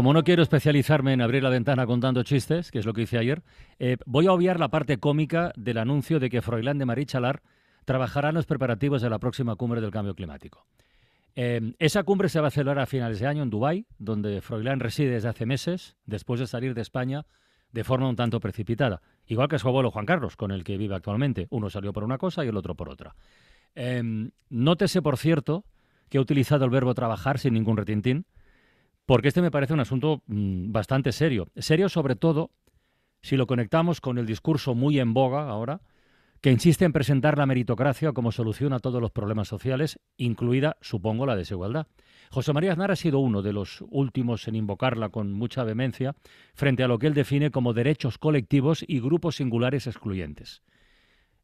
Como no quiero especializarme en abrir la ventana contando chistes, que es lo que hice ayer, eh, voy a obviar la parte cómica del anuncio de que Froilán de Marichalar trabajará en los preparativos de la próxima cumbre del cambio climático. Em, esa cumbre se va a celebrar a finales de año en Dubái, donde Froilán reside desde hace meses, después de salir de España de forma un tanto precipitada, igual que su abuelo Juan Carlos, con el que vive actualmente. Uno salió por una cosa y el otro por otra. Em, nótese, por cierto, que he utilizado el verbo trabajar sin ningún retintín, porque este me parece un asunto mm, bastante serio. Serio sobre todo si lo conectamos con el discurso muy en boga ahora, que insiste en presentar la meritocracia como solución a todos los problemas sociales, incluida, supongo, la desigualdad. José María Aznar ha sido uno de los últimos en invocarla con mucha vehemencia frente a lo que él define como derechos colectivos y grupos singulares excluyentes.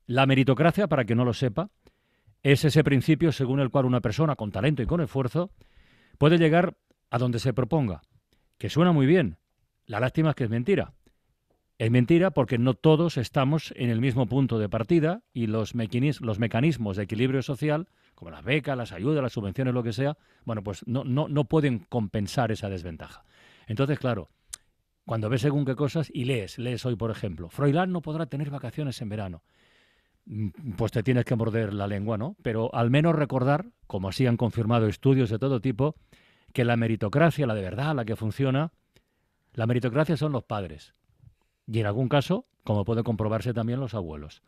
La meritocracia, para que no lo sepa, es ese principio según el cual una persona con talento y con esfuerzo puede llegar a donde se proponga, que suena muy bien. La lástima es que es mentira. Es mentira porque no todos estamos en el mismo punto de partida y los, los mecanismos de equilibrio social, como las becas, las ayudas, las subvenciones, lo que sea, bueno, pues no, no, no pueden compensar esa desventaja. Entonces, claro, cuando ves según qué cosas y lees, lees hoy, por ejemplo, Froilán no podrá tener vacaciones en verano. Mm, pues te tienes que morder la lengua, ¿no? Pero al menos recordar, como así han confirmado estudios de todo tipo, que la meritocracia, la de verdad, la que funciona, la meritocracia son los padres. Y en algún caso, como puede comprobarse también, los abuelos.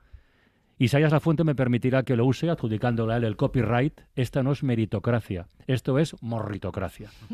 Isaías La Fuente me permitirá que lo use adjudicándole a él el copyright. Esta no es meritocracia, esto es morritocracia.